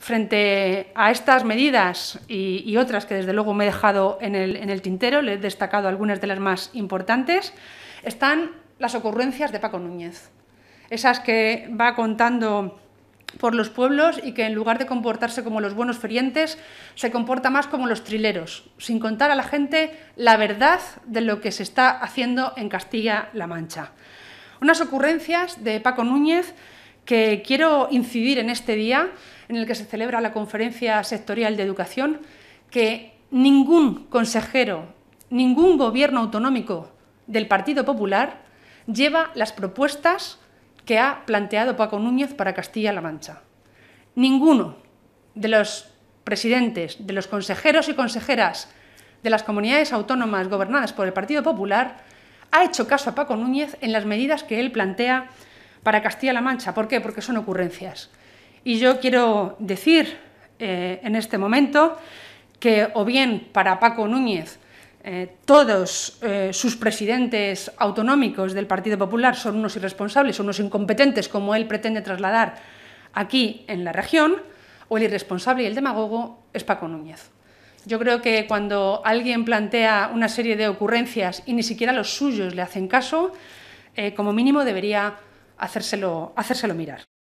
frente a estas medidas y, otras que desde luego me he dejado en el, en el tintero, le he destacado algunas de las más importantes, están las ocurrencias de Paco Núñez. Esas que va contando por los pueblos y que en lugar de comportarse como los buenos ferientes, se comporta más como los trileros, sin contar a la gente la verdad de lo que se está haciendo en Castilla-La Mancha. Unas ocurrencias de Paco Núñez que quiero incidir en este día en el que se celebra la Conferencia Sectorial de Educación, que ningún consejero, ningún gobierno autonómico del Partido Popular lleva las propuestas que ha planteado Paco Núñez para Castilla-La Mancha. Ninguno de los presidentes, de los consejeros y consejeras de las comunidades autónomas gobernadas por el Partido Popular ha hecho caso a Paco Núñez en las medidas que él plantea para Castilla-La Mancha. ¿Por qué? Porque son ocurrencias. Y yo quiero decir eh, en este momento que o bien para Paco Núñez eh, todos eh, sus presidentes autonómicos del Partido Popular son unos irresponsables, son unos incompetentes como él pretende trasladar aquí en la región, o el irresponsable y el demagogo es Paco Núñez. Yo creo que cuando alguien plantea una serie de ocurrencias y ni siquiera los suyos le hacen caso, como mínimo debería hacérselo, hacérselo mirar.